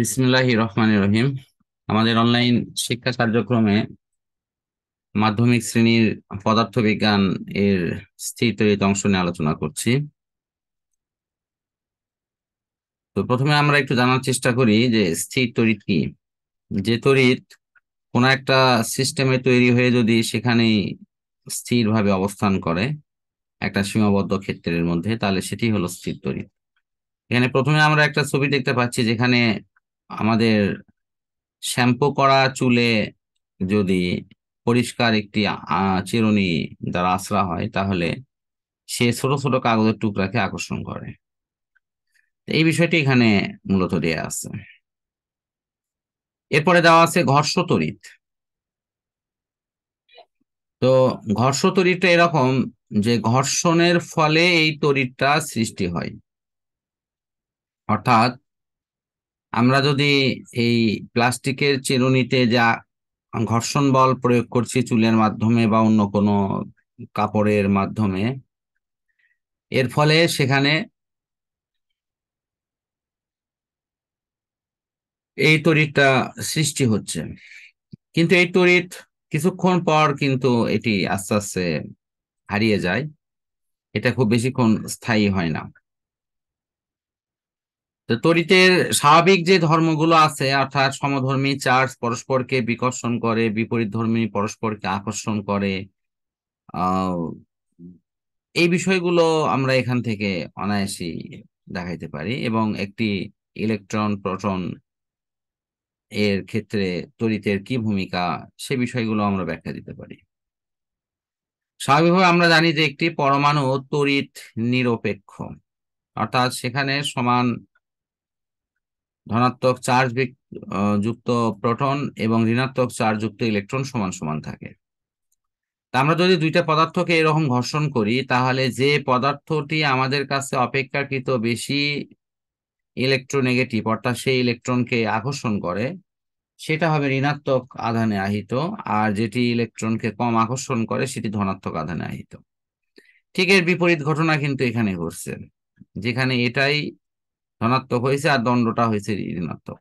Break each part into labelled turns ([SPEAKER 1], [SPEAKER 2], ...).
[SPEAKER 1] বিসমুল্লাহি রহমান রহিম আমাদের অনলাইন শিক্ষা কার্যক্রমে মাধ্যমিক শ্রেণীর পদার্থ বিজ্ঞান এর স্থির তৈরিত অংশ নিয়ে আলোচনা করছি তো প্রথমে আমরা একটু জানার চেষ্টা করি যে স্থির তড়িৎ কি যে তড়িৎ কোনো একটা সিস্টেমে তৈরি হয়ে যদি সেখানে স্থিরভাবে অবস্থান করে একটা সীমাবদ্ধ ক্ষেত্রের মধ্যে তাহলে সেটি হলো স্থির তড়িৎ এখানে প্রথমে আমরা একটা ছবি দেখতে পাচ্ছি যেখানে আমাদের শ্যাম্পু করা চুলে যদি পরিষ্কার একটি চিরুনি দ্বারা আশ্রা হয় তাহলে সে ছোট ছোট কাগজের টুকরাকে আকর্ষণ করে এই বিষয়টি এখানে মূলত দেওয়া আছে এরপরে দেওয়া আছে ঘর্ষ তরিত তো ঘর্ষ তরিতটা এরকম যে ঘর্ষণের ফলে এই তড়িৎটা সৃষ্টি হয় অর্থাৎ আমরা যদি এই প্লাস্টিকের চিরুনিতে যা ঘর্ষণ বল প্রয়োগ করছি চুলের মাধ্যমে বা অন্য কোনো কাপড়ের মাধ্যমে এর ফলে সেখানে এই তড়িৎটা সৃষ্টি হচ্ছে কিন্তু এই তড়িৎ কিছুক্ষণ পর কিন্তু এটি আস্তে আস্তে হারিয়ে যায় এটা খুব বেশিক্ষণ স্থায়ী হয় না তো তরিতের স্বাভাবিক যে ধর্মগুলো আছে অর্থাৎ সমধর্মী চার্চ পরস্পরকে বিকর্ষণ করে বিপরীত ধর্মী পরস্পরকে আকর্ষণ করে এই বিষয়গুলো আমরা এখান থেকে অনায়াসি দেখাইতে পারি এবং একটি ইলেকট্রন প্রোটন এর ক্ষেত্রে তড়িতের কি ভূমিকা সে বিষয়গুলো আমরা ব্যাখ্যা দিতে পারি স্বাভাবিকভাবে আমরা জানি যে একটি পরমাণু তড়িৎ নিরপেক্ষ অর্থাৎ সেখানে সমান ধনাত্মক চার্জ যুক্ত প্রোটন এবং ঋণাত্মক চার্জ যুক্ত ইলেকট্রন সমান সমান থাকে আমরা যদি দুইটা পদার্থকে এরকম ঘর্ষণ করি তাহলে যে পদার্থটি আমাদের কাছে অপেক্ষাকৃত বেশি ইলেকট্রোনেগেটিভ অর্থাৎ সেই ইলেকট্রনকে আকর্ষণ করে সেটা হবে ঋণাত্মক আধানে আহিত আর যেটি ইলেকট্রনকে কম আকর্ষণ করে সেটি ধনাত্মক আধানে আহিত ঠিক এর বিপরীত ঘটনা কিন্তু এখানে ঘটছে যেখানে এটাই ধনাত্মক হয়েছে আর দণ্ডটা হয়েছে ঋণাত্মক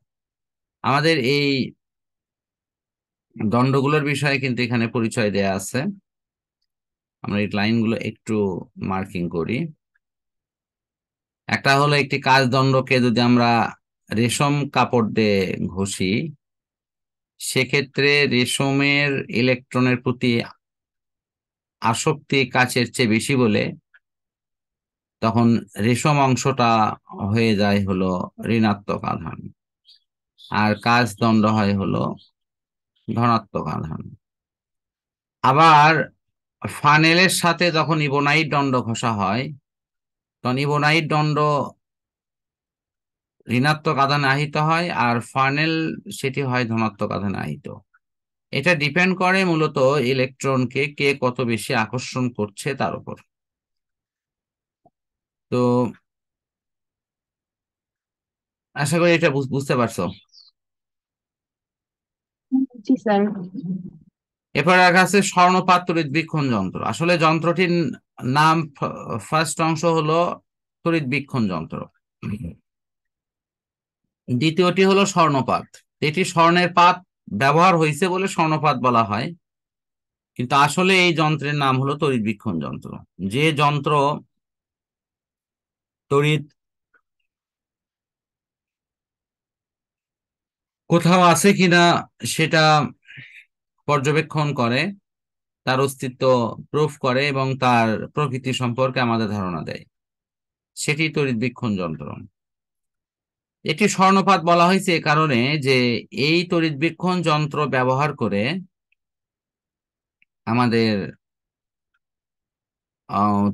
[SPEAKER 1] আমাদের এই দণ্ডগুলোর বিষয়ে কিন্তু এখানে পরিচয় দেয়া আছে আমরা এই লাইনগুলো একটু মার্কিং করি একটা হলো একটি কাজ দণ্ডকে যদি আমরা রেশম কাপড় দিয়ে ঘষি সেক্ষেত্রে রেশমের ইলেকট্রনের প্রতি আসক্তি কাচের চেয়ে বেশি বলে তখন রেশম অংশটা হয়ে যায় হলো ঋণাত্মক আধান আর কাজ দণ্ড হয় হলো ধনাত্মক আধান আবার ফানেলের সাথে যখন ইবোনাইট দণ্ড ঘষা হয় তখন ইবোনাইট দণ্ড ঋণাত্মক আধানে আহিত হয় আর ফানেল সেটি হয় ধনাত্মক আধানে আহিত এটা ডিপেন্ড করে মূলত ইলেকট্রনকে কে কত বেশি আকর্ষণ করছে তার উপর তো আশা করি এটা বুঝ- বুঝতে পারছো স্যার এরপর রাখা আছে স্বর্ণপাত তড়িৎ বীক্ষণ যন্ত্র আসলে যন্ত্রটির নাম ফার্স্ট অংশ হলো তড়িৎ বীক্ষণ যন্ত্র দ্বিতীয়টি হলো স্বর্ণপাত এটি স্বর্ণের পাত ব্যবহার হয়েছে বলে স্বর্ণপাত বলা হয় কিন্তু আসলে এই যন্ত্রের নাম হলো তড়িৎ বীক্ষণ যন্ত্র যে যন্ত্র তড়িৎ কোথাও আছে কিনা সেটা পর্যবেক্ষণ করে তার অস্তিত্ব প্রুফ করে এবং তার প্রকৃতি সম্পর্কে আমাদের ধারণা দেয় সেটি তড়িৎ যন্ত্র এটি স্বর্ণপাত বলা হয়েছে এ কারণে যে এই তড়িৎ যন্ত্র ব্যবহার করে আমাদের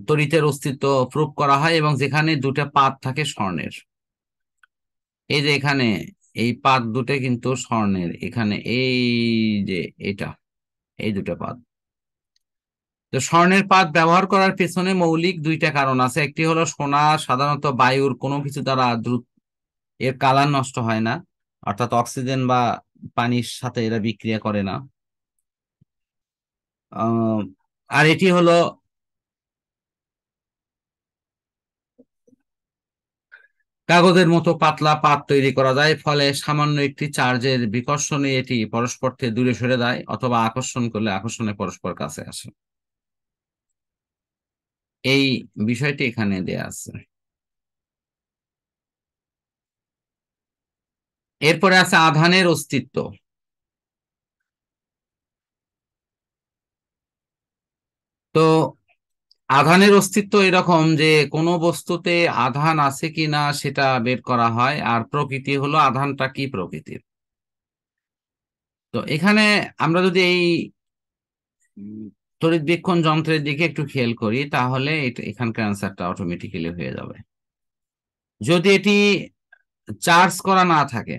[SPEAKER 1] তরিতের অস্তিত্ব প্রুফ করা হয় এবং যেখানে দুটা পাত থাকে স্বর্ণের এই যে এখানে এই পাত দুটো কিন্তু স্বর্ণের এখানে এই যে এটা এই দুটো পাত তো স্বর্ণের পাত ব্যবহার করার পেছনে মৌলিক দুইটা কারণ আছে একটি হলো সোনা সাধারণত বায়ুর কোনো কিছু দ্বারা দ্রুত এর কালার নষ্ট হয় না অর্থাৎ অক্সিজেন বা পানির সাথে এরা বিক্রিয়া করে না আর এটি হলো কাগজের মতো পাতলা পাত তৈরি করা যায় ফলে সামান্য একটি চার্জের বিকর্ষণে এটি পরস্পর থেকে দূরে সরে যায় অথবা আকর্ষণ করলে আকর্ষণে পরস্পর কাছে আসে এই বিষয়টি এখানে দেয়া আছে এরপরে আছে আধানের অস্তিত্ব তো আধানের অস্তিত্ব এরকম যে কোনো বস্তুতে আধান আছে কি না সেটা বের করা হয় আর প্রকৃতি হলো আধানটা কি প্রকৃতির তো এখানে আমরা যদি এই তড়িৎ বিক্ষণ যন্ত্রের দিকে একটু খেয়াল করি তাহলে এখানকার অ্যান্সারটা অটোমেটিক্যালি হয়ে যাবে যদি এটি চার্জ করা না থাকে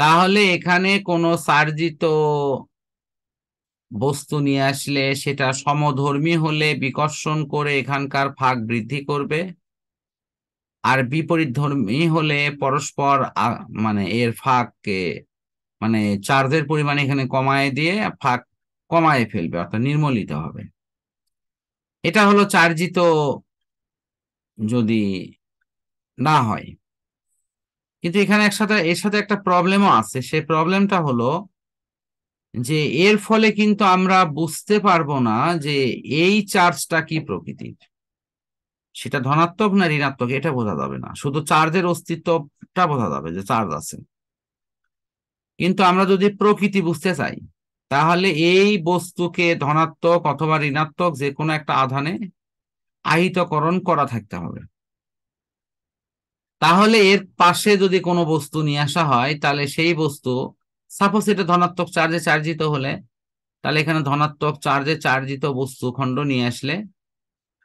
[SPEAKER 1] তাহলে এখানে কোনো সার্জিত বস্তু নিয়ে আসলে সেটা সমধর্মী হলে বিকর্ষণ করে এখানকার ফাঁক বৃদ্ধি করবে আর বিপরীত ধর্মী হলে পরস্পর মানে এর ফাঁককে মানে চার্জের পরিমাণ এখানে কমায় দিয়ে ফাঁক কমায় ফেলবে অর্থাৎ নির্মলিত হবে এটা হলো চার্জিত যদি না হয় কিন্তু এখানে একসাথে এর সাথে একটা প্রবলেমও আছে সে প্রবলেমটা হলো যে এর ফলে কিন্তু আমরা বুঝতে পারবো না যে এই চার্জটা কি প্রকৃতির সেটা ধনাত্মক না ঋণাত্মক এটা বোঝা যাবে না শুধু চার্জের অস্তিত্বটা বোঝা যাবে যে চার্জ আছে কিন্তু আমরা যদি প্রকৃতি বুঝতে চাই তাহলে এই বস্তুকে ধনাত্মক অথবা ঋণাত্মক যে কোনো একটা আধানে আহিতকরণ করা থাকতে হবে তাহলে এর পাশে যদি কোনো বস্তু নিয়ে আসা হয় তাহলে সেই বস্তু সাপোজ এটা ধনাত্মক চার্জে চার্জিত হলে তাহলে এখানে ধনাত্মক চার্জে চার্জিত বস্তু খণ্ড নিয়ে আসলে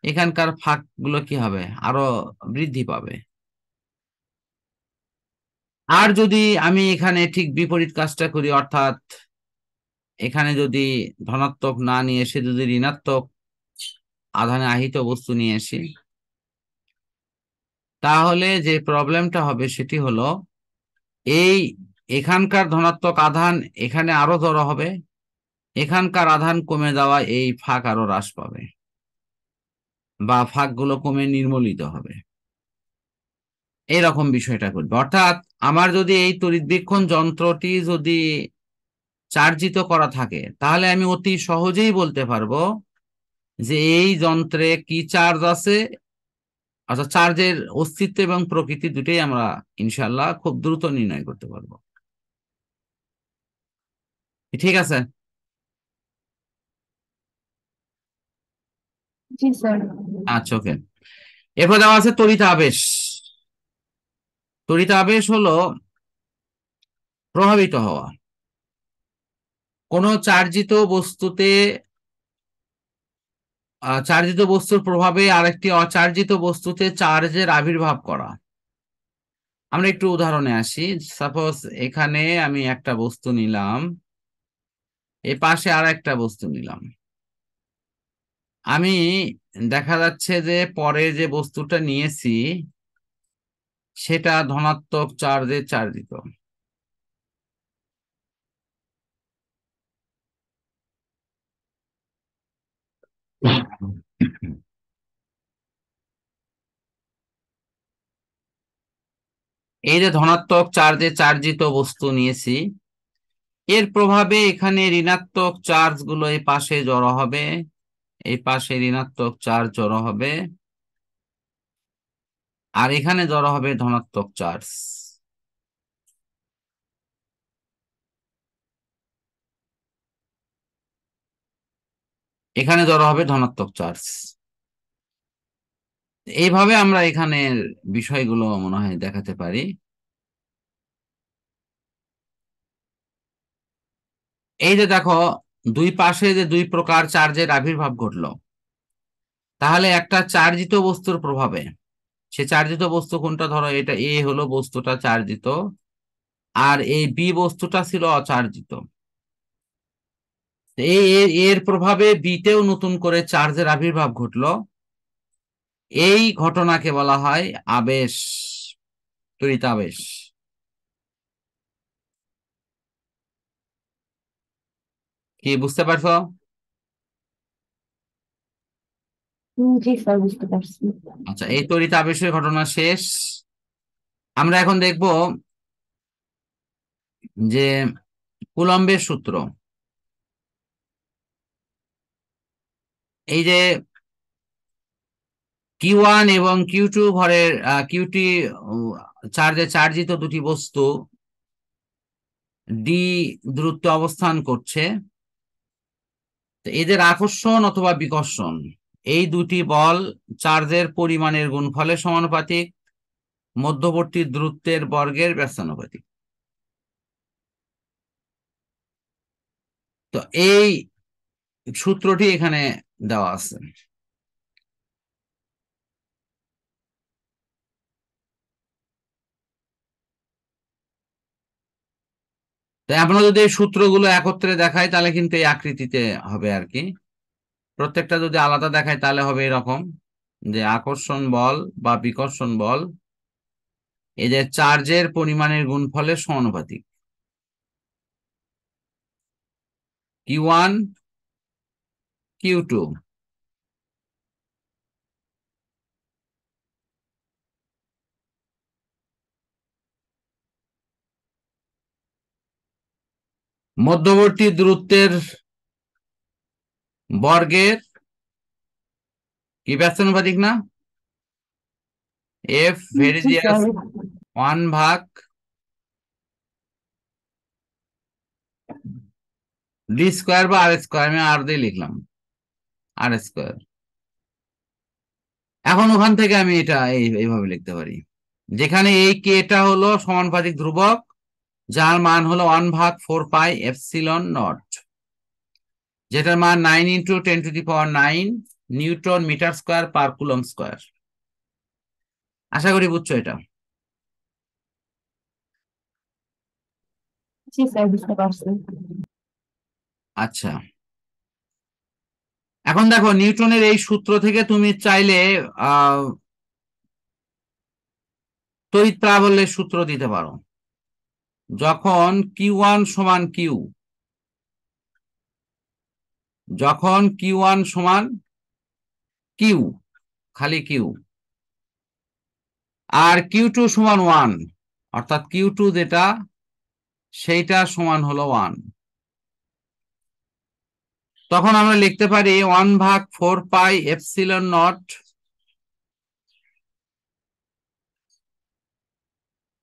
[SPEAKER 1] এখানকার ফাঁকগুলো কি হবে আরো বৃদ্ধি পাবে আর যদি আমি এখানে ঠিক বিপরীত কাজটা করি অর্থাৎ এখানে যদি ধনাত্মক না নিয়ে এসে যদি ঋণাত্মক আধানে আহিত বস্তু নিয়ে আসি তাহলে যে প্রবলেমটা হবে সেটি হলো এই এখানকার ধনাত্মক আধান এখানে আরো ধরা হবে এখানকার আধান কমে যাওয়া এই ফাঁক আরো হ্রাস পাবে বা ফাঁকগুলো কমে নির্মলিত হবে এরকম বিষয়টা করবে অর্থাৎ আমার যদি এই তরিদ্বীক্ষণ যন্ত্রটি যদি চার্জিত করা থাকে তাহলে আমি অতি সহজেই বলতে পারবো যে এই যন্ত্রে কি চার্জ আছে অর্থাৎ চার্জের অস্তিত্ব এবং প্রকৃতি দুটোই আমরা ইনশাল্লাহ খুব দ্রুত নির্ণয় করতে পারবো ঠিক আছে আচ্ছা ওকে এরপর দেওয়া আছে তড়িৎ আবেশ তড়িৎ আবেশ হলো প্রভাবিত হওয়া কোনো চার্জিত বস্তুতে চার্জিত বস্তুর প্রভাবে আরেকটি অচার্জিত বস্তুতে চার্জের আবির্ভাব করা আমরা একটু উদাহরণে আসি সাপোজ এখানে আমি একটা বস্তু নিলাম এ পাশে আর একটা বস্তু নিলাম আমি দেখা যাচ্ছে যে পরে যে বস্তুটা নিয়েছি সেটা ধনাত্মক চার্জে চার্জিত এই যে ধনাত্মক চার্জে চার্জিত বস্তু নিয়েছি এর প্রভাবে এখানে ঋণাত্মক চার্জ গুলো এই পাশে জড়ো হবে এই পাশে ঋণাত্মক চার্জ জড়ো হবে আর এখানে জড়ো হবে ধনাত্মক চার্জ এখানে জড়ো হবে ধনাত্মক চার্জ এইভাবে আমরা এখানের বিষয়গুলো মনে হয় দেখাতে পারি এই যে দেখো দুই পাশে যে দুই প্রকার চার্জের আবির্ভাব ঘটল তাহলে একটা চার্জিত বস্তুর প্রভাবে সে চার্জিত বস্তু কোনটা ধরো এটা এ হলো বস্তুটা চার্জিত আর এই বি বস্তুটা ছিল অচার্জিত এই এর প্রভাবে বিতেও নতুন করে চার্জের আবির্ভাব ঘটল এই ঘটনাকে বলা হয় আবেশ তরিতাবেশ কি বুঝতে পারছো বুঝতে পারছি আচ্ছা এই তড়িৎ আবেশের ঘটনা শেষ আমরা এখন দেখব যে কুলম্বের সূত্র এই যে কিউ ওয়ান এবং কিউ টু ঘরের কিউটি চার্জে চার্জিত দুটি বস্তু ডি দূরত্ব অবস্থান করছে এদের আকর্ষণ অথবা বিকর্ষণ এই দুটি বল চার্জের পরিমাণের গুণফলের সমানুপাতিক মধ্যবর্তী দূরত্বের বর্গের ব্যস্তানুপাতিক তো এই সূত্রটি এখানে দেওয়া আছে তাই আপনারা যদি এই সূত্রগুলো একত্রে দেখায় তাহলে কিন্তু এই আকৃতিতে হবে আর কি প্রত্যেকটা যদি আলাদা দেখায় তাহলে হবে এরকম যে আকর্ষণ বল বা বিকর্ষণ বল এই যে চার্জের পরিমাণের ফলে সমানুপাতিক কিউ ওয়ান কিউ টু মধ্যবর্তী দূরত্বের বর্গের কি ব্যস্তানুপাতিক না এফ ভেরিজিয়াস ওয়ান ভাগ ডি স্কোয়ার বা আর স্কোয়ার আমি আর দিয়ে লিখলাম আর স্কোয়ার এখন ওখান থেকে আমি এটা এইভাবে লিখতে পারি যেখানে এই কে কেটা হলো সমানুপাতিক ধ্রুবক যার মান হলো ওয়ান ভাগ ফোর পাই এফসিলন নট যেটার মান nine into ten to the power nine newton metre square per coulomb square আশা করি বুঝছো এটা আচ্ছা এখন দেখো নিউটনের এই সূত্র থেকে তুমি চাইলে তড়িৎ প্রাবল্যের সূত্র দিতে পারো যখন কিউ ওয়ান সমান কিউ যখন কিউ ওয়ান সমান কিউ খালি কিউ আর কিউ টু সমান ওয়ান অর্থাৎ কিউ টু যেটা সেইটা সমান হলো ওয়ান তখন আমরা লিখতে পারি ওয়ান ভাগ four pi epsilon naught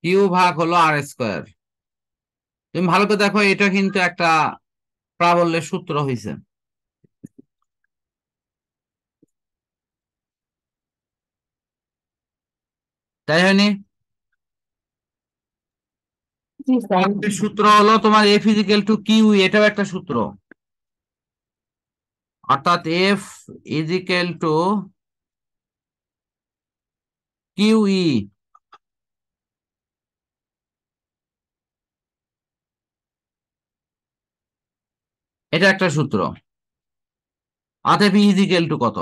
[SPEAKER 1] Q ভাগ হলো আর স্কোয়ার তুমি ভালো করে দেখো এটা কিন্তু একটা প্রাবল্যের সূত্র হয়েছে তাই হয়নি সূত্র হলো তোমার এ ফিজিক্যাল টু কিউ এটাও একটা সূত্র অর্থাৎ এফ ইজিক্যাল টু কিউই এটা একটা সূত্র আতেপি ইজিকেল টু কত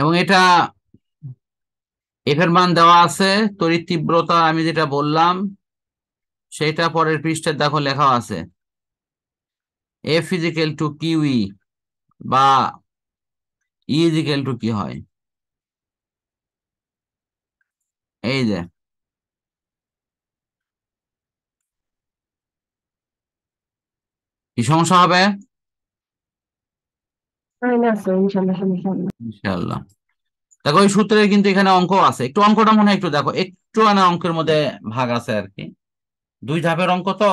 [SPEAKER 1] এবং এটা এফের মান দেওয়া আছে তড়িৎ তীব্রতা আমি যেটা বললাম সেটা পরের পৃষ্ঠের দেখো লেখা আছে এফ ইজিক্যাল টু কিউই বা ইজিক্যাল e টু কি হয় এই যে কি সমস্যা হবে ইনশাল্লাহ দেখো ওই সূত্রের কিন্তু এখানে অঙ্ক আছে একটু অঙ্কটা মনে হয় একটু দেখো একটু আনা অঙ্কের মধ্যে ভাগ আছে আর কি দুই ধাপের অঙ্ক তো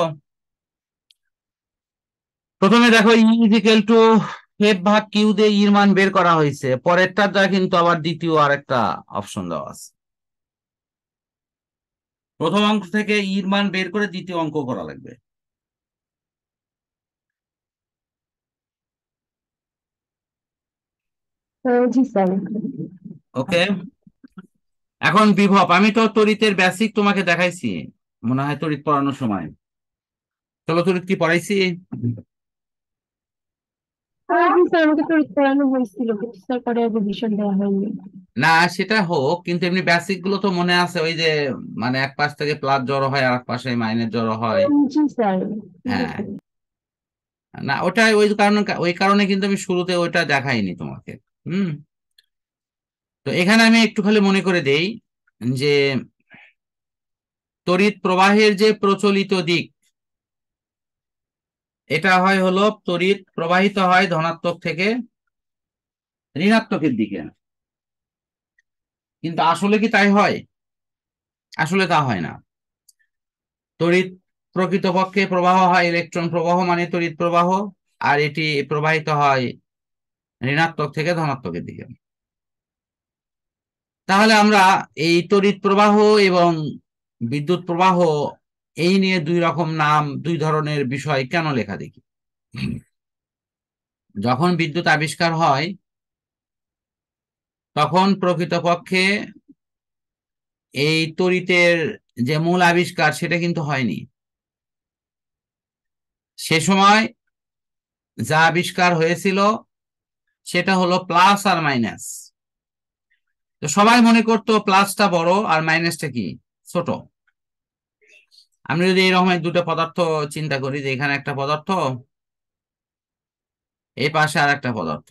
[SPEAKER 1] প্রথমে দেখো ইজিক্যাল e টু হেফ ভাগ কিউ দিয়ে ইর e মান বের করা হয়েছে পরেরটা দ্বারা কিন্তু আবার দ্বিতীয় আরেকটা অপশন দেওয়া আছে প্রথম অঙ্ক থেকে ইর e মান বের করে দ্বিতীয় অঙ্ক করা লাগবে ওকে এখন বিভব আমি তো তড়িতের বেসিক তোমাকে দেখাইছি মনে হয় তড়িৎ পড়ানোর সময় চলো তরিত কি পড়াইছি হ্যাঁ, হ্যাঁ। না সেটা হোক কিন্তু এমনি বেসিক গুলো তো মনে আছে ওই যে মানে এক পাশ থেকে প্লাস হয় আর এক পাশে হয় হ্যাঁ না ওটা ওই কারণে ওই কারণে কিন্তু আমি শুরুতে ওইটা দেখাইনি তোমাকে হুম তো এখানে আমি একটু খালি মনে করে দেই যে তড়িৎ প্রবাহের যে প্রচলিত দিক এটা হয় হলো তড়িৎ প্রবাহিত হয় ধনাত্মক থেকে ঋণাত্মকের দিকে কিন্তু আসলে কি তাই হয় আসলে তা হয় না তড়িৎ প্রকৃতপক্ষে প্রবাহ হয় ইলেকট্রন প্রবাহ মানে তড়িৎ প্রবাহ আর এটি প্রবাহিত হয় ঋণাত্মক থেকে ধনাত্মকের দিকে তাহলে আমরা এই তড়িৎ প্রবাহ এবং বিদ্যুৎ প্রবাহ এই নিয়ে দুই রকম নাম দুই ধরনের বিষয় কেন লেখা দেখি যখন বিদ্যুৎ আবিষ্কার হয় তখন প্রকৃতপক্ষে এই তরিতের যে মূল আবিষ্কার সেটা কিন্তু হয়নি সে সময় যা আবিষ্কার হয়েছিল সেটা হলো প্লাস আর মাইনাস তো সবাই মনে করতো প্লাসটা বড় আর মাইনাসটা কি ছোট আমরা যদি এরকমের দুটো পদার্থ চিন্তা করি যে এখানে একটা পদার্থ এই পাশে আর একটা পদার্থ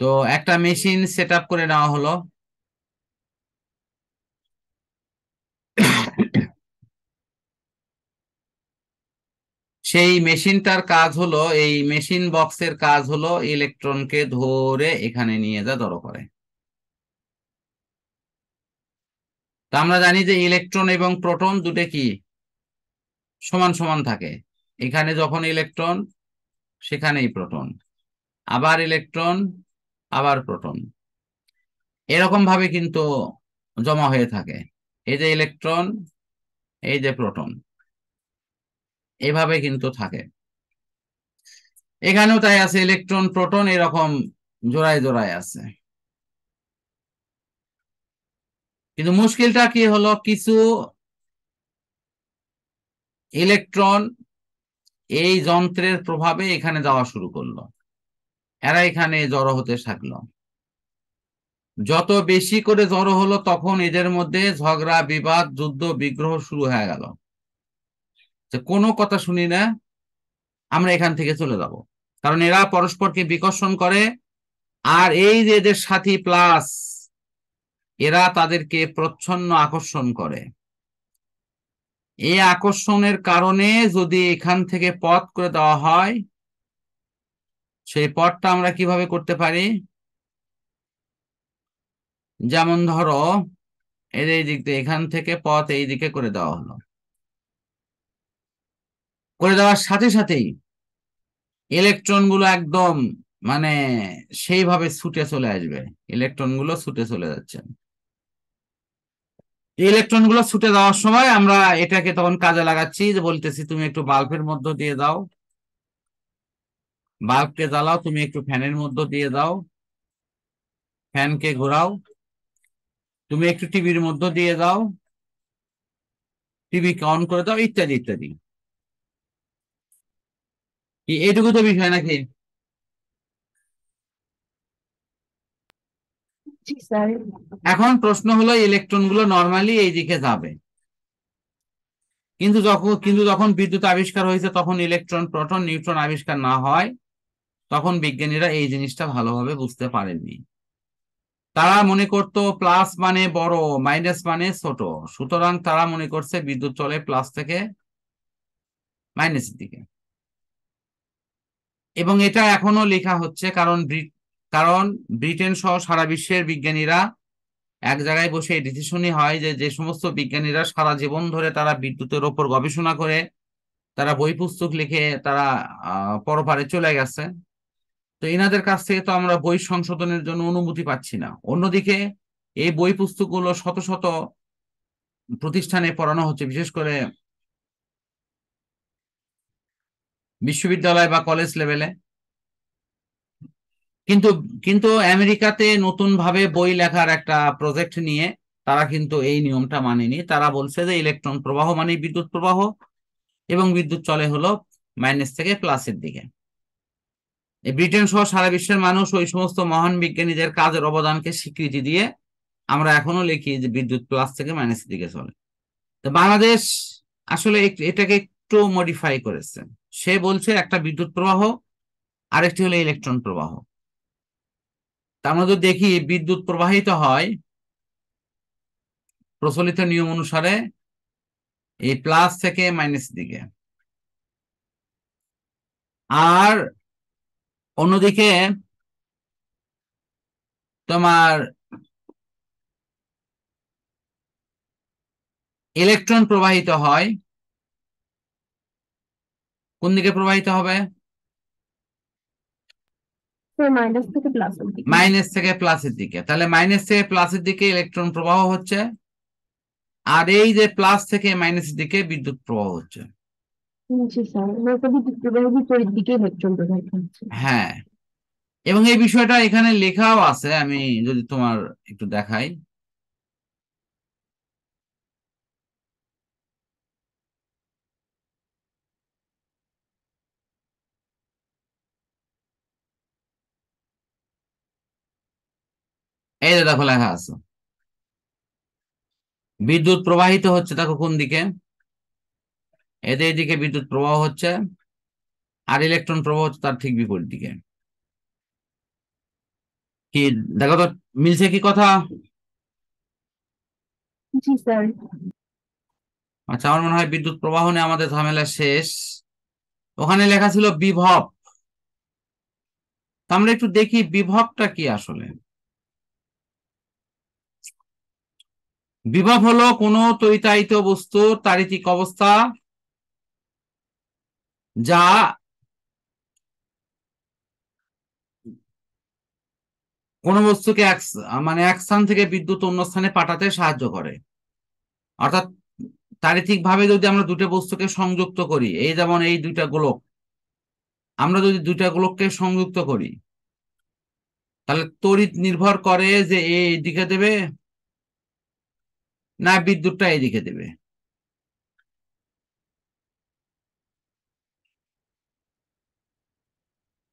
[SPEAKER 1] তো একটা মেশিন সেট করে নেওয়া হলো সেই মেশিনটার কাজ হলো এই মেশিন বক্সের কাজ হলো ইলেকট্রনকে ধরে এখানে নিয়ে যা জড়ো করে আমরা জানি যে ইলেকট্রন এবং প্রোটন দুটো কি সমান সমান থাকে এখানে যখন ইলেকট্রন সেখানেই প্রোটন আবার ইলেকট্রন আবার প্রোটন এরকম ভাবে কিন্তু জমা হয়ে থাকে এই যে ইলেকট্রন এই যে প্রোটন এভাবে কিন্তু থাকে এখানেও তাই আছে ইলেকট্রন প্রোটন এরকম জোড়ায় জোড়ায় আছে কিন্তু মুশকিলটা কি হলো কিছু ইলেকট্রন এই যন্ত্রের প্রভাবে এখানে যাওয়া শুরু করলো এরা এখানে জড়ো হতে থাকলো যত বেশি করে জড়ো হলো তখন এদের মধ্যে ঝগড়া বিবাদ যুদ্ধ বিগ্রহ শুরু হয়ে গেল যে কোনো কথা শুনি না আমরা এখান থেকে চলে যাব কারণ এরা পরস্পরকে বিকর্ষণ করে আর এই যে এদের সাথী প্লাস এরা তাদেরকে প্রচ্ছন্ন আকর্ষণ করে এই আকর্ষণের কারণে যদি এখান থেকে পথ করে দেওয়া হয় সেই পথটা আমরা কিভাবে করতে পারি যেমন ধরো এর এই দিক থেকে এখান থেকে পথ এই দিকে করে দেওয়া হলো করে দেওয়ার সাথে সাথেই ইলেকট্রনগুলো একদম মানে সেইভাবে ছুটে চলে আসবে ইলেকট্রনগুলো ছুটে চলে যাচ্ছে ইলেকট্রনগুলো ছুটে যাওয়ার সময় আমরা এটাকে তখন কাজে লাগাচ্ছি যে বলতেছি তুমি একটু বাল্বের মধ্য দিয়ে দাও বাল্বকে জ্বালাও তুমি একটু ফ্যানের মধ্য দিয়ে দাও ফ্যানকে ঘোরাও তুমি একটু টিভির মধ্য দিয়ে দাও টিভিকে অন করে দাও ইত্যাদি ইত্যাদি এটুকু তো বিষয় নাকি এখন প্রশ্ন হলো ইলেকট্রন গুলো নর্মালি এই দিকে যাবে কিন্তু যখন কিন্তু যখন বিদ্যুৎ আবিষ্কার হয়েছে তখন ইলেকট্রন প্রোটন নিউট্রন আবিষ্কার না হয় তখন বিজ্ঞানীরা এই জিনিসটা ভালোভাবে বুঝতে পারেননি তারা মনে করতো প্লাস মানে বড় মাইনাস মানে ছোট সুতরাং তারা মনে করছে বিদ্যুৎ চলে প্লাস থেকে মাইনাসের দিকে এবং এটা এখনো লেখা হচ্ছে কারণ কারণ ব্রিটেন সহ সারা বিশ্বের বিজ্ঞানীরা এক জায়গায় বসে ডিসিশনই হয় যে যে সমস্ত বিজ্ঞানীরা সারা জীবন ধরে তারা বিদ্যুতের ওপর গবেষণা করে তারা বই পুস্তক লিখে তারা পরপারে চলে গেছে তো এনাদের কাছ থেকে তো আমরা বই সংশোধনের জন্য অনুমতি পাচ্ছি না অন্যদিকে এই বই পুস্তকগুলো শত শত প্রতিষ্ঠানে পড়ানো হচ্ছে বিশেষ করে বিশ্ববিদ্যালয় বা কলেজ লেভেলে কিন্তু কিন্তু আমেরিকাতে নতুনভাবে বই লেখার একটা প্রজেক্ট নিয়ে তারা কিন্তু এই নিয়মটা মানেনি তারা বলছে যে ইলেকট্রন প্রবাহ মানে বিদ্যুৎ প্রবাহ এবং বিদ্যুৎ চলে হলো মাইনাস থেকে প্লাসের দিকে ব্রিটেন সহ সারা বিশ্বের মানুষ ওই সমস্ত মহান বিজ্ঞানীদের কাজের অবদানকে স্বীকৃতি দিয়ে আমরা এখনো লিখি যে বিদ্যুৎ প্লাস থেকে মাইনাসের দিকে চলে তো বাংলাদেশ আসলে এটাকে একটু মডিফাই করেছে সে বলছে একটা বিদ্যুৎ প্রবাহ আরেকটি হলো ইলেকট্রন প্রবাহ আমরা যদি দেখি বিদ্যুৎ প্রবাহিত হয় প্রচলিত নিয়ম অনুসারে এই প্লাস থেকে মাইনাস দিকে আর অন্যদিকে তোমার ইলেকট্রন প্রবাহিত হয় কোন দিকে প্রবাহিত হবে মাইনাস থেকে প্লাস মাইনাস প্লাসের দিকে তাহলে মাইনাস থেকে প্লাসের দিকে ইলেকট্রন প্রবাহ হচ্ছে আর এই যে প্লাস থেকে মাইনাসের দিকে বিদ্যুৎ প্রবাহ হচ্ছে হ্যাঁ এবং এই বিষয়টা এখানে লেখাও আছে আমি যদি তোমার একটু দেখাই এই যে দেখো লেখা আছে বিদ্যুৎ প্রবাহিত হচ্ছে দেখো কোন দিকে এদের দিকে বিদ্যুৎ প্রবাহ হচ্ছে আর ইলেকট্রন প্রবাহ হচ্ছে তার ঠিক বিপরীত দিকে কি দেখো তো মিলছে কি কথা আচ্ছা আমার মনে হয় বিদ্যুৎ প্রবাহ নিয়ে আমাদের ঝামেলা শেষ ওখানে লেখা ছিল বিভব তা আমরা একটু দেখি বিভবটা কি আসলে বিভব হলো কোনো তৈতায়িত বস্তুর তারিতিক অবস্থা যা কোনো বস্তুকে এক মানে এক স্থান থেকে বিদ্যুৎ অন্য স্থানে পাঠাতে সাহায্য করে অর্থাৎ তারিতিক ভাবে যদি আমরা দুটো বস্তুকে সংযুক্ত করি এই যেমন এই দুইটা গোলক আমরা যদি দুইটা গোলককে সংযুক্ত করি তাহলে তড়িৎ নির্ভর করে যে এই দিকে দেবে না বিদ্যুৎটা এদিকে দেবে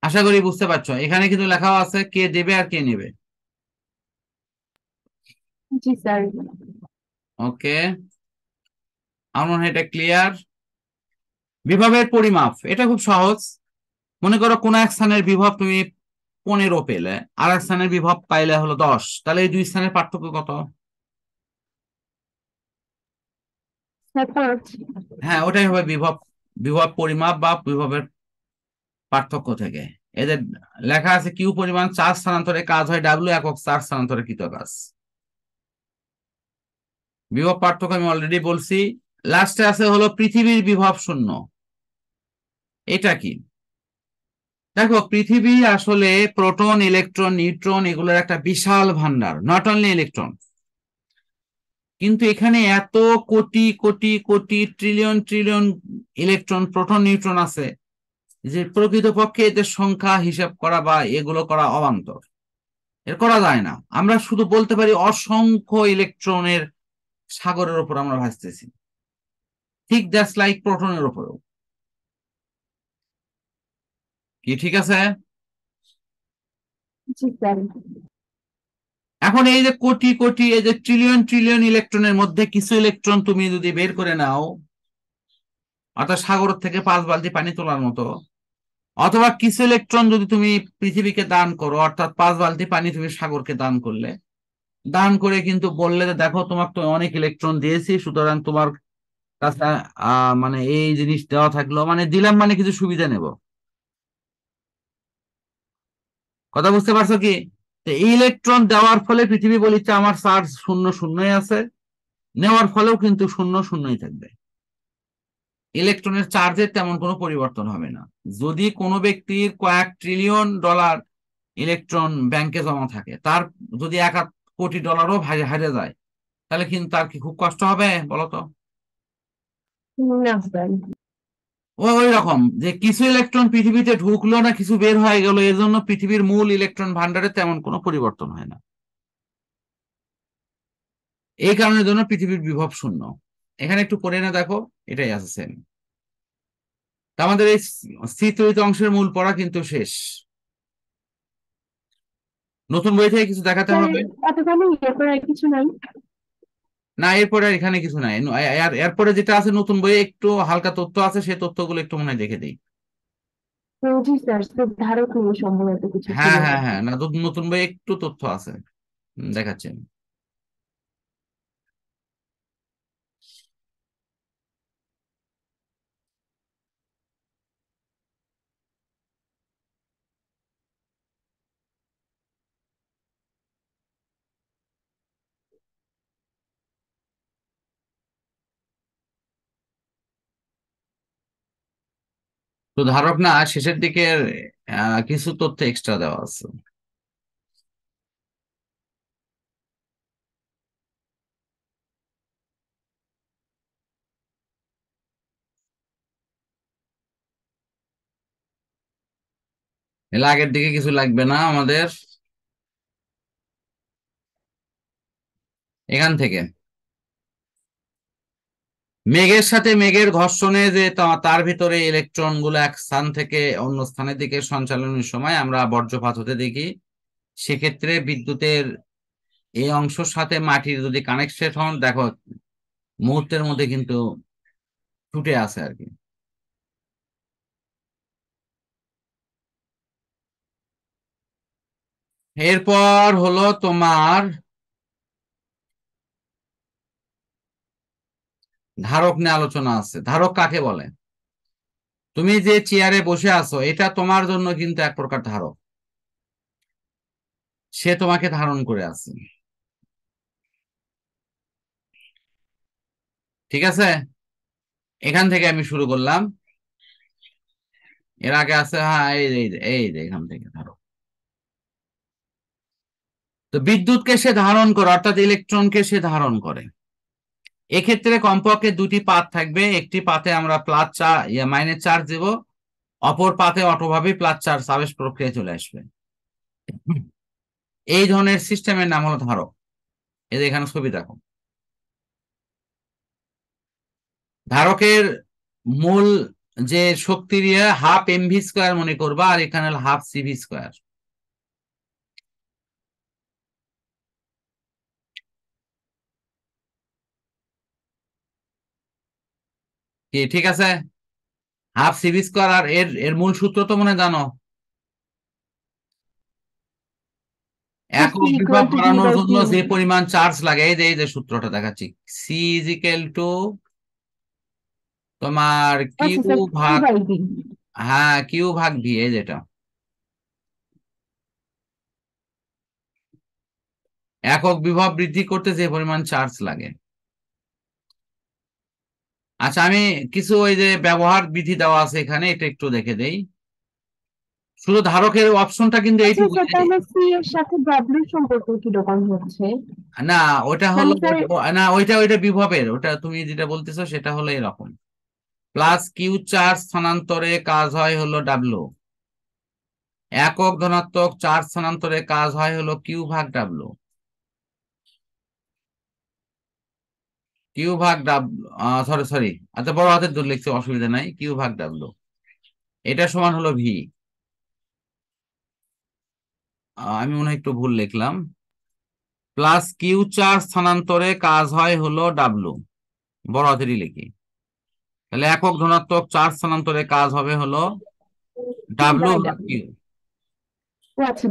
[SPEAKER 1] আশা করি বুঝতে পারছো এখানে কিন্তু লেখাও আছে কে দেবে আর কে নেবে ওকে আমার এটা ক্লিয়ার বিভবের পরিমাপ এটা খুব সহজ মনে করো কোন এক স্থানের বিভব তুমি পনেরো পেলে আর এক স্থানের বিভব পাইলে হলো দশ তাহলে এই দুই স্থানের পার্থক্য কত হ্যাঁ, হ্যাঁ ওটাই হবে বিভব বিভব পরিমাপ বা বিভবের পার্থক্য থেকে এদের লেখা আছে কিউ পরিমাণ চার্জ স্থানান্তরে কাজ হয় ডাব্লিউ একক চার্জ স্থানান্তরে কৃত কাজ বিভব পার্থক্য আমি অলরেডি বলছি লাস্টে আছে হলো পৃথিবীর বিভব শূন্য এটা কি দেখো পৃথিবী আসলে প্রোটন ইলেকট্রন নিউট্রন এগুলোর একটা বিশাল ভান্ডার নট অনলি ইলেকট্রন কিন্তু এখানে এত crore crore crore trillion trillion electron proton neutron আছে যে প্রকৃতপক্ষে এদের সংখ্যা হিসাব করা বা এগুলো করা অবান্তর এর করা যায় না আমরা শুধু বলতে পারি অসংখ্য ইলেকট্রনের সাগরের ওপর আমরা ভাসতেছি ঠিক জাস্ট লাইক প্রোটনের ওপরেও কি ঠিক আছে এখন এই যে কোটি কোটি এই যে ট্রিলিয়ন ট্রিলিয়ন ইলেকট্রনের মধ্যে কিছু ইলেকট্রন তুমি যদি বের করে নাও অর্থাৎ সাগর থেকে পাঁচ বালতি পানি তোলার মতো অথবা কিছু ইলেকট্রন যদি তুমি পৃথিবীকে দান করো অর্থাৎ পাঁচ বালতি পানি তুমি সাগরকে দান করলে দান করে কিন্তু বললে দেখো তোমার তো অনেক ইলেকট্রন দিয়েছি সুতরাং তোমার কাছে মানে এই জিনিস দেওয়া থাকলো মানে দিলাম মানে কিছু সুবিধা নেব কথা বুঝতে পারছো কি ইলেকট্রন দেওয়ার ফলে পৃথিবী বলিতে আমার চার্জ শূন্য শূন্যই আছে নেওয়ার ফলেও কিন্তু শূন্য শূন্যই থাকবে ইলেকট্রনের চার্জের তেমন কোনো পরিবর্তন হবে না যদি কোনো ব্যক্তির কয়েক ট্রিলিয়ন ডলার ইলেকট্রন ব্যাংকে জমা থাকে তার যদি এক কোটি ডলারও হারে যায় তাহলে কিন্তু তার কি খুব কষ্ট হবে বলতো ওই রকম যে কিছু ইলেকট্রন পৃথিবীতে ঢুকলো না কিছু বের হয়ে গেল জন্য পৃথিবীর মূল ইলেকট্রন ভান্ডারে তেমন কোনো পরিবর্তন হয় না এই কারণের জন্য পৃথিবীর বিভব শূন্য এখানে একটু পড়ে না দেখো এটাই আছে সেম আমাদের এই স্থিত অংশের মূল পড়া কিন্তু শেষ নতুন বই থেকে কিছু দেখাতে হবে ইয়ে কিছু নাই না এরপরে এখানে কিছু নাই এরপরে যেটা আছে নতুন বইয়ে একটু হালকা তথ্য আছে সেই তথ্যগুলো একটু মনে দেখে দিই হ্যাঁ হ্যাঁ হ্যাঁ না নতুন বই একটু তথ্য আছে দেখাচ্ছি তো ধারক না শেষের দিকের কিছু তথ্য এক্সট্রা দেওয়া আছে এলে আগের দিকে কিছু লাগবে না আমাদের এখান থেকে মেঘের সাথে মেঘের ঘর্ষণে যে তার ভিতরে ইলেকট্রন গুলো এক স্থান থেকে অন্য স্থানের দিকে সঞ্চালনের সময় আমরা বর্জ্যপাত হতে দেখি সেক্ষেত্রে বিদ্যুতের এই অংশের সাথে মাটির যদি কানেকশন হন দেখো মুহূর্তের মধ্যে কিন্তু ছুটে আসে আর কি এরপর হলো তোমার ধারক নিয়ে আলোচনা আছে ধারক কাকে বলে তুমি যে চেয়ারে বসে আছো এটা তোমার জন্য কিন্তু এক প্রকার ধারক সে তোমাকে ধারণ করে আছে ঠিক আছে এখান থেকে আমি শুরু করলাম এর আগে আছে হ্যাঁ এই এই এখান থেকে ধারক তো বিদ্যুৎকে সে ধারণ করে অর্থাৎ ইলেকট্রনকে সে ধারণ করে এক্ষেত্রে কমপক্ষে দুটি পাত থাকবে একটি পাতে আমরা প্লাস চার মাইনাস ইয়ে চার্জ দেব অপর পাতে অটোভাবে প্লাস চার্জ আবেশ প্রক্রিয়া চলে আসবে এই ধরনের সিস্টেমের নাম হলো ধারক এদের এখানে ছবি দেখো ধারকের মূল যে শক্তির হাফ এমভি স্কোয়ার মনে করবা আর এখানে হাফ সিভি স্কোয়ার কি ঠিক আছে হাফ সি স্কোয়ার আর এর এর মূল সূত্র তো মনে জানো একক যে পরিমাণ চার্জ লাগে এই যে এই যে সূত্রটা দেখাচ্ছি সি ইজ টু তোমার কিউ ভাগ হ্যাঁ কিউ ভাগ ভি এই যেটা একক বিভব বৃদ্ধি করতে যে পরিমাণ চার্জ লাগে আচ্ছা আমি কিছু ওই যে ব্যবহার বিধি দেওয়া আছে এখানে এটা একটু দেখে দেই শুধু ধারকের অপশনটা কিন্তু আচ্ছা, না ওটা হলো না ওইটা ওইটা বিভবের ওটা তুমি যেটা বলতেছো সেটা হলো এরকম প্লাস কিউ চার্জ স্থানান্তরে কাজ হয় হলো ডাব্লু একক ধনাত্মক চার্জ স্থানান্তরে কাজ হয় হলো কিউ ভাগ ডাব্লু কিউ ভাগ ডাব্লু সরি সরি আচ্ছা বড় হাতের দূর লিখছে অসুবিধা নাই কিউ ভাগ ডাব্লু এটা সমান হলো ভি আমি মনে হয় একটু ভুল লিখলাম প্লাস কিউ চার স্থানান্তরে কাজ হয় হলো ডাব্লু বড় হাতেরই লিখি তাহলে একক ধনাত্মক চার স্থানান্তরে কাজ হবে হলো ডাব্লু ভাগ কিউ আচ্ছা,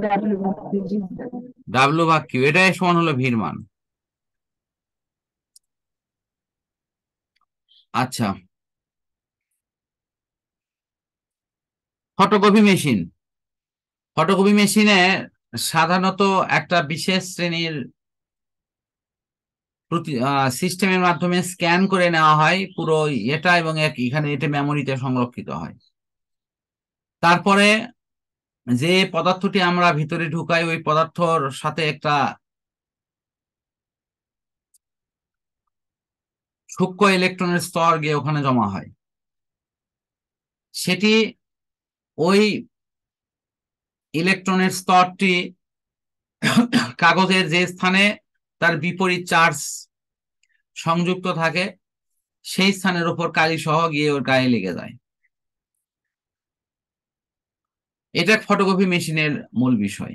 [SPEAKER 1] ডাব্লু ভাগ কিউ এটাই সমান হলো ভির মান আচ্ছা ফটোকপি মেশিন ফটোকপি মেশিনে সাধারণত একটা বিশেষ শ্রেণীর সিস্টেমের মাধ্যমে স্ক্যান করে নেওয়া হয় পুরো এটা এবং এখানে এটা মেমোরিতে সংরক্ষিত হয় তারপরে যে পদার্থটি আমরা ভিতরে ঢুকাই ওই পদার্থর সাথে একটা সূক্ষ্ম ইলেকট্রনের স্তর গিয়ে ওখানে জমা হয় সেটি ওই ইলেকট্রনের স্তরটি কাগজের যে স্থানে তার বিপরীত চার্জ সংযুক্ত থাকে সেই স্থানের উপর কালি সহ গিয়ে ওর গায়ে লেগে যায় এটা ফটোকপি মেশিনের মূল বিষয়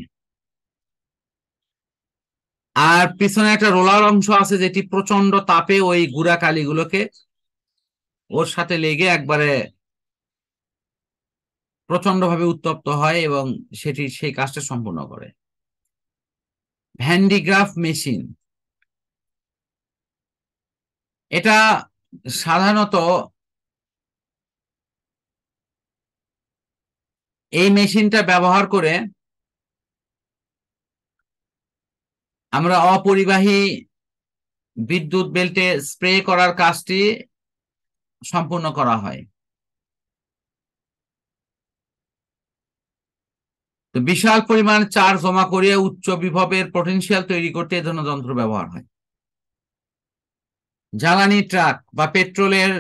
[SPEAKER 1] আর পিছনে একটা রোলার অংশ আছে যেটি প্রচন্ড তাপে ওই গুড়া কালিগুলোকে ওর সাথে লেগে একবারে প্রচন্ডভাবে উত্তপ্ত হয় এবং সেটি সেই কাজটা সম্পূর্ণ করে হ্যান্ডিগ্রাফ মেশিন এটা সাধারণত এই মেশিনটা ব্যবহার করে আমরা অপরিবাহী বিদ্যুৎ বেল্টে স্প্রে করার কাজটি সম্পূর্ণ করা হয় বিশাল পরিমাণ চার্জ জমা করে উচ্চ বিভবের পটেন্সিয়াল তৈরি করতে এ ধরনের যন্ত্র ব্যবহার হয় জ্বালানি ট্রাক বা পেট্রোলের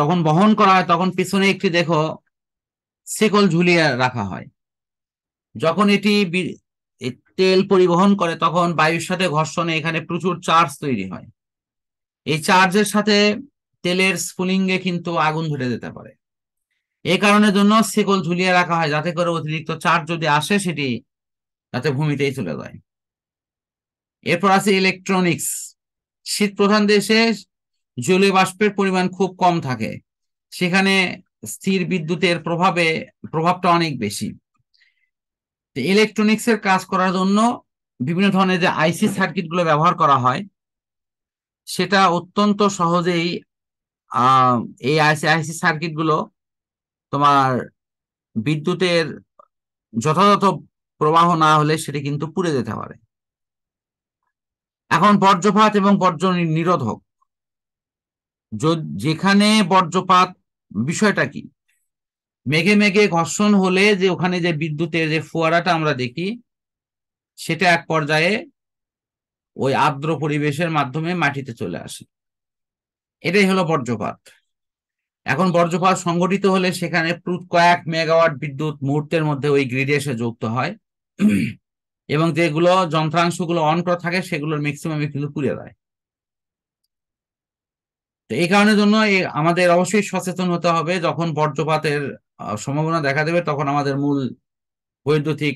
[SPEAKER 1] যখন বহন করা হয় তখন পিছনে একটি দেখো সেকল ঝুলিয়ে রাখা হয় যখন এটি তেল পরিবহন করে তখন বায়ুর সাথে ঘর্ষণে এখানে প্রচুর চার্জ তৈরি হয় এই চার্জের সাথে তেলের স্ফুলিঙ্গে কিন্তু আগুন ধরে যেতে পারে এ কারণের জন্য সেকল ঝুলিয়ে রাখা হয় যাতে করে অতিরিক্ত চার্জ যদি আসে সেটি তাতে ভূমিতেই চলে যায় এরপর আছে ইলেকট্রনিক্স শীত প্রধান দেশে জলীয় বাষ্পের পরিমাণ খুব কম থাকে সেখানে স্থির বিদ্যুতের প্রভাবে প্রভাবটা অনেক বেশি ইলেকট্রনিক্স এর কাজ করার জন্য বিভিন্ন ধরনের যে আইসি সার্কিট গুলো ব্যবহার করা হয় সেটা অত্যন্ত সহজেই এই আইসি আইসি সার্কিট গুলো তোমার বিদ্যুতের যথাযথ প্রবাহ না হলে সেটি কিন্তু পুড়ে যেতে পারে এখন বর্জ্যপাত এবং বর্জ্য নিরোধক যেখানে বর্জ্যপাত বিষয়টা কি মেঘে মেঘে ঘর্ষণ হলে যে ওখানে যে বিদ্যুতের যে ফোয়ারাটা আমরা দেখি সেটা এক পর্যায়ে ওই আর্দ্র পরিবেশের মাধ্যমে মাটিতে চলে আসে এটাই হলো বর্জ্যপাত এখন বর্জ্যপাত সংগঠিত হলে সেখানে কয়েক মেগাওয়াট বিদ্যুৎ মুহূর্তের মধ্যে ওই গ্রিডে এসে যুক্ত হয় এবং যেগুলো যন্ত্রাংশগুলো অন করা থাকে সেগুলোর ম্যাক্সিমামে কিন্তু পুড়ে দেয় তো এই কারণের জন্য আমাদের অবশ্যই সচেতন হতে হবে যখন বর্জ্যপাতের সম্ভাবনা দেখা দেবে তখন আমাদের মূল বৈদ্যুতিক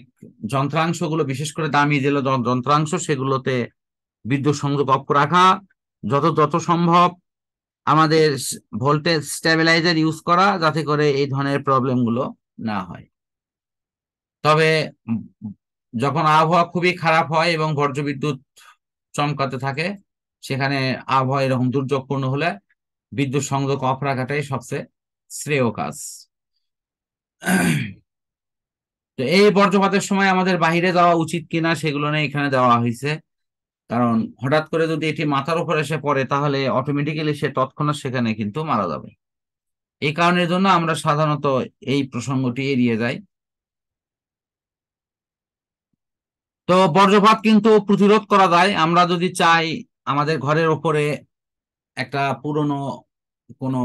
[SPEAKER 1] যন্ত্রাংশগুলো বিশেষ করে দামি যে যন্ত্রাংশ সেগুলোতে বিদ্যুৎ সংযোগ অফ রাখা যত যত সম্ভব আমাদের ভোল্টেজ স্ট্যাবিলাইজার ইউজ করা যাতে করে এই ধরনের প্রবলেম গুলো না হয় তবে যখন আবহাওয়া খুবই খারাপ হয় এবং বর্জ্য বিদ্যুৎ চমকাতে থাকে সেখানে আবহাওয়া এরকম দুর্যোগপূর্ণ হলে বিদ্যুৎ সংযোগ অফ রাখাটাই সবচেয়ে শ্রেয় কাজ তো এই বর্জ্যপাতের সময় আমাদের বাহিরে যাওয়া উচিত কিনা সেগুলো নিয়ে এখানে দেওয়া হয়েছে কারণ হঠাৎ করে যদি এটি মাথার উপর এসে পড়ে তাহলে অটোমেটিক্যালি সে তৎক্ষণাৎ সেখানে কিন্তু মারা যাবে এই কারণের জন্য আমরা সাধারণত এই প্রসঙ্গটি এড়িয়ে যাই তো বর্জ্যপাত কিন্তু প্রতিরোধ করা যায় আমরা যদি চাই আমাদের ঘরের ওপরে একটা পুরনো কোনো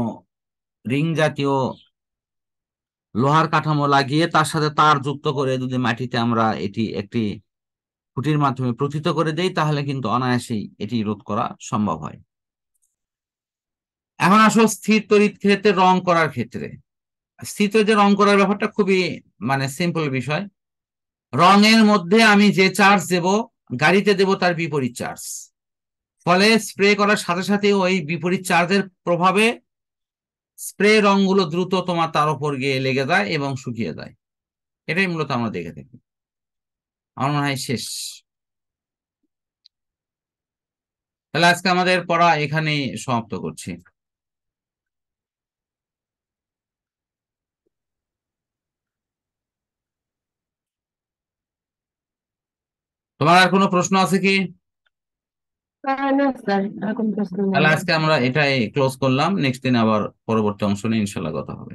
[SPEAKER 1] রিং জাতীয় লোহার কাঠামো লাগিয়ে তার সাথে তার যুক্ত করে যদি মাটিতে আমরা এটি একটি খুঁটির মাধ্যমে প্রথিত করে দেই তাহলে কিন্তু অনায়াসেই এটি রোধ করা সম্ভব হয় এখন আসল স্থির তড়িৎ ক্ষেত্রে রং করার ক্ষেত্রে স্থির যে রং করার ব্যাপারটা খুবই মানে সিম্পল বিষয় রঙের মধ্যে আমি যে চার্জ দেব গাড়িতে দেব তার বিপরীত চার্জ ফলে স্প্রে করার সাথে সাথে ওই বিপরীত চার্জের প্রভাবে স্প্রে রঙগুলো দ্রুত তোমার তার উপর গিয়ে লেগে যায় এবং শুকিয়ে যায় এটাই মূলত আমরা দেখে থাকি আমার মনে হয় শেষ তাহলে আজকে আমাদের পড়া এখানে সমাপ্ত করছি তোমার আর কোনো প্রশ্ন আছে কি তাহলে আজকে আমরা এটাই ক্লোজ করলাম নেক্সট দিন আবার পরবর্তী অংশ নিয়ে ইনশাল্লাহ কথা হবে